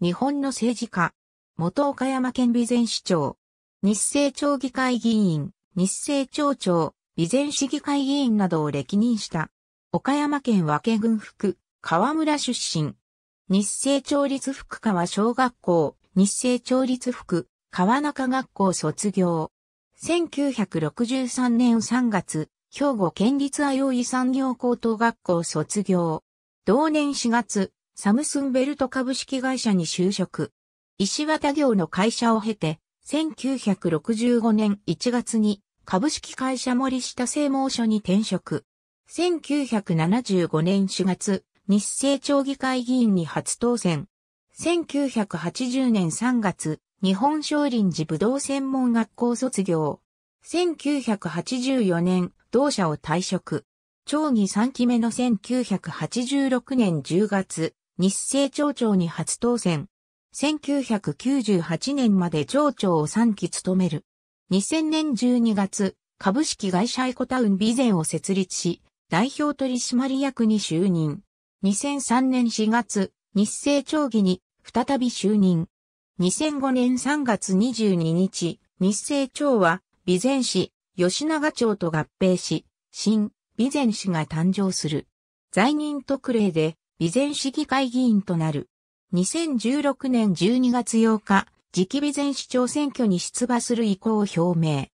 日本の政治家、元岡山県備前市長、日清町議会議員、日清町長、備前市議会議員などを歴任した。岡山県和気郡福、川村出身。日清町立福川小学校、日清町立福、川中学校卒業。1963年3月、兵庫県立あよい産業高等学校卒業。同年4月、サムスンベルト株式会社に就職。石渡業の会社を経て、1965年1月に株式会社森下製毛所に転職。1975年4月、日清町議会議員に初当選。1980年3月、日本少林寺武道専門学校卒業。1984年、同社を退職。町議3期目の1986年10月、日清町長に初当選。1998年まで町長を3期務める。2000年12月、株式会社エコタウンゼンを設立し、代表取締役に就任。2003年4月、日清町議に再び就任。2005年3月22日、日清町は備前市、吉永町と合併し、新備前市が誕生する。在任特例で備前市議会議員となる。2016年12月8日、次期備前市長選挙に出馬する意向を表明。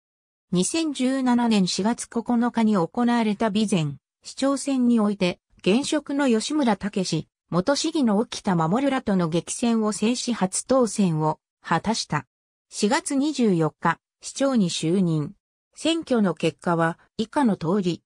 2017年4月9日に行われた備前市長選において、現職の吉村武史、元市議の沖田守らとの激戦を制し初当選を果たした。4月24日、市長に就任。選挙の結果は以下の通り。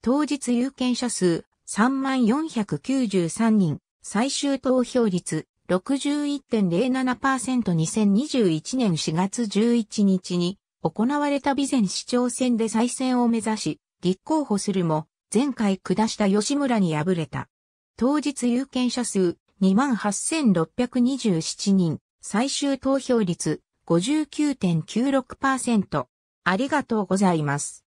当日有権者数3493人、最終投票率 61.07%2021 年4月11日に行われた備前市長選で再選を目指し、立候補するも、前回下した吉村に敗れた。当日有権者数28,627人、最終投票率59.96%。ありがとうございます。